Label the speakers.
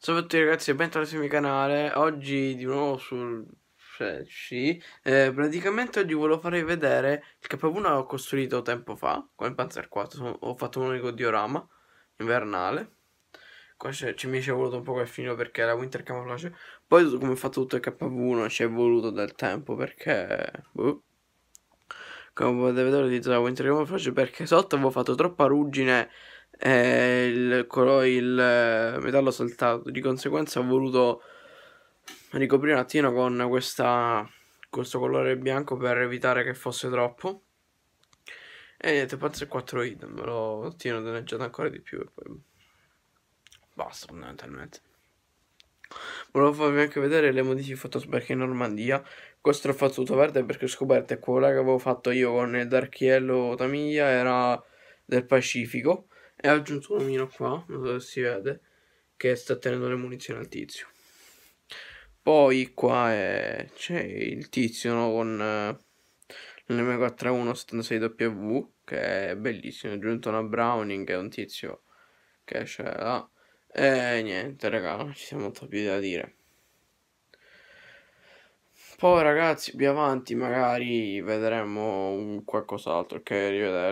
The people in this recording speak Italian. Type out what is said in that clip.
Speaker 1: Ciao a tutti ragazzi e bentornati sul mio canale, oggi di nuovo sul cioè, sci, eh, praticamente oggi volevo farvi vedere il KV1 che ho costruito tempo fa, con il Panzer 4, ho fatto un unico diorama invernale, qua ci mi ci è voluto un po' quel filo perché la winter camouflage, poi come ho fatto tutto il KV1 ci è voluto del tempo perché... Boh. Come potete vedere ho utilizzato la winter camouflage perché sotto avevo fatto troppa ruggine eh, il, il metallo saltato. Di conseguenza ho voluto ricoprire un attimo con questa, questo colore bianco per evitare che fosse troppo. E niente, pazzo 4 hit, me lo tiro danneggiato ancora di più e poi basta fondamentalmente. Volevo farvi anche vedere le modifiche fatte su Perché in Normandia. Questo l'ho fatto tutto verde perché ho scoperto che quella che avevo fatto io con il Dark Yellow Tamiglia era del Pacifico e ha aggiunto un omino qua, non so se si vede, che sta tenendo le munizioni al tizio. Poi qua è... c'è il tizio no? con uh, eh, l'M43176W, che è bellissimo, è aggiunto una Browning, che è un tizio che c'è c'era. E niente, raga, non ci siamo molto più da dire. Poi ragazzi, più avanti magari vedremo qualcos'altro, che okay? rivederci.